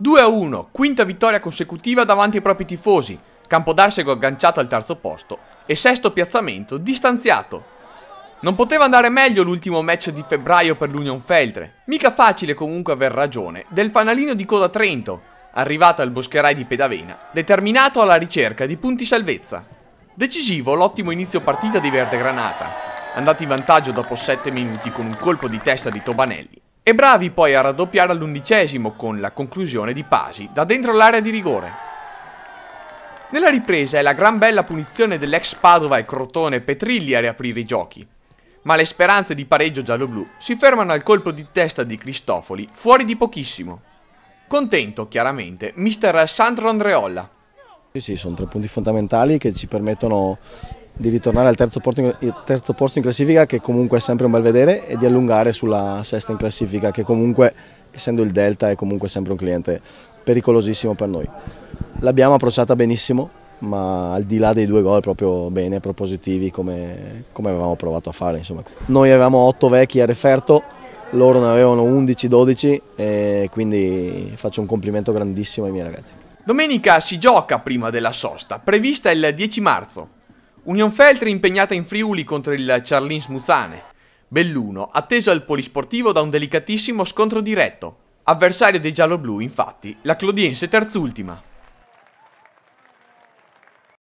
2-1, quinta vittoria consecutiva davanti ai propri tifosi, Campodarsego agganciato al terzo posto e sesto piazzamento distanziato. Non poteva andare meglio l'ultimo match di febbraio per l'Union Feltre, mica facile comunque aver ragione del fanalino di coda Trento, arrivato al Boscherai di Pedavena, determinato alla ricerca di punti salvezza. Decisivo l'ottimo inizio partita di Verde Granata, andato in vantaggio dopo 7 minuti con un colpo di testa di Tobanelli e bravi poi a raddoppiare all'undicesimo con la conclusione di Pasi da dentro l'area di rigore. Nella ripresa è la gran bella punizione dell'ex Padova e Crotone Petrilli a riaprire i giochi, ma le speranze di pareggio giallo si fermano al colpo di testa di Cristofoli fuori di pochissimo. Contento, chiaramente, mister Sandro Andreolla. Sì, Sì, sono tre punti fondamentali che ci permettono di ritornare al terzo posto, in, terzo posto in classifica che comunque è sempre un bel vedere e di allungare sulla sesta in classifica che comunque essendo il Delta è comunque sempre un cliente pericolosissimo per noi. L'abbiamo approcciata benissimo ma al di là dei due gol proprio bene, propositivi come, come avevamo provato a fare. Insomma. Noi avevamo otto vecchi a referto, loro ne avevano 11-12 e quindi faccio un complimento grandissimo ai miei ragazzi. Domenica si gioca prima della sosta, prevista il 10 marzo. Union Unionfeltri impegnata in Friuli contro il Charlin Smuzzane. Belluno atteso al polisportivo da un delicatissimo scontro diretto. Avversario dei gialloblu, infatti, la Clodiense terzultima.